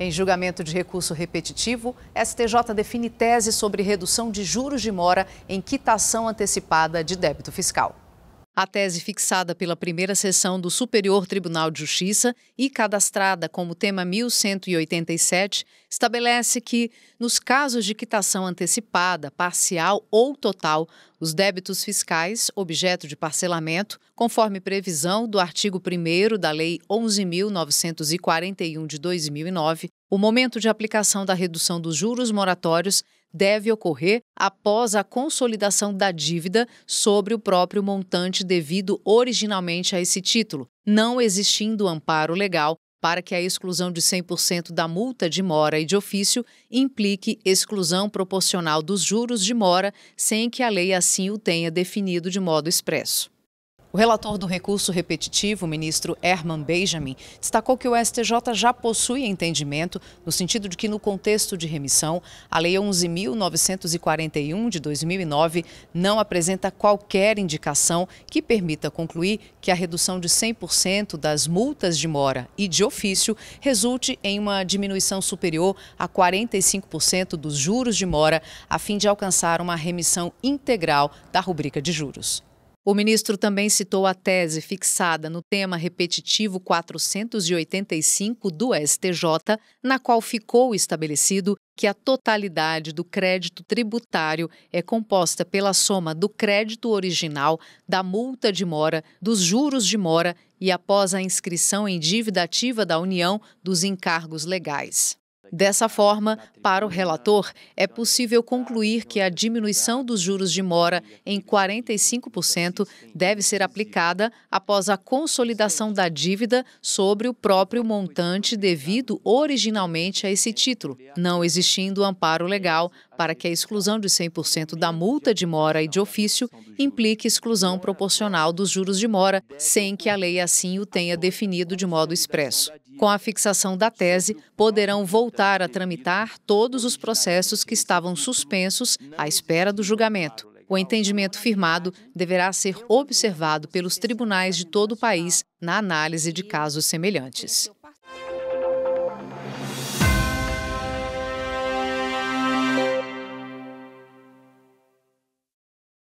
Em julgamento de recurso repetitivo, STJ define tese sobre redução de juros de mora em quitação antecipada de débito fiscal. A tese fixada pela primeira sessão do Superior Tribunal de Justiça e cadastrada como tema 1187 estabelece que, nos casos de quitação antecipada, parcial ou total, os débitos fiscais, objeto de parcelamento, conforme previsão do artigo 1 da Lei 11.941 de 2009, o momento de aplicação da redução dos juros moratórios deve ocorrer após a consolidação da dívida sobre o próprio montante devido originalmente a esse título, não existindo amparo legal para que a exclusão de 100% da multa de mora e de ofício implique exclusão proporcional dos juros de mora, sem que a lei assim o tenha definido de modo expresso. O relator do recurso repetitivo, o ministro Herman Benjamin, destacou que o STJ já possui entendimento no sentido de que, no contexto de remissão, a Lei 11.941 de 2009 não apresenta qualquer indicação que permita concluir que a redução de 100% das multas de mora e de ofício resulte em uma diminuição superior a 45% dos juros de mora, a fim de alcançar uma remissão integral da rubrica de juros. O ministro também citou a tese fixada no tema repetitivo 485 do STJ, na qual ficou estabelecido que a totalidade do crédito tributário é composta pela soma do crédito original, da multa de mora, dos juros de mora e, após a inscrição em dívida ativa da União, dos encargos legais. Dessa forma, para o relator, é possível concluir que a diminuição dos juros de mora em 45% deve ser aplicada após a consolidação da dívida sobre o próprio montante devido originalmente a esse título, não existindo amparo legal para que a exclusão de 100% da multa de mora e de ofício implique exclusão proporcional dos juros de mora, sem que a lei assim o tenha definido de modo expresso. Com a fixação da tese, poderão voltar a tramitar todos os processos que estavam suspensos à espera do julgamento. O entendimento firmado deverá ser observado pelos tribunais de todo o país na análise de casos semelhantes.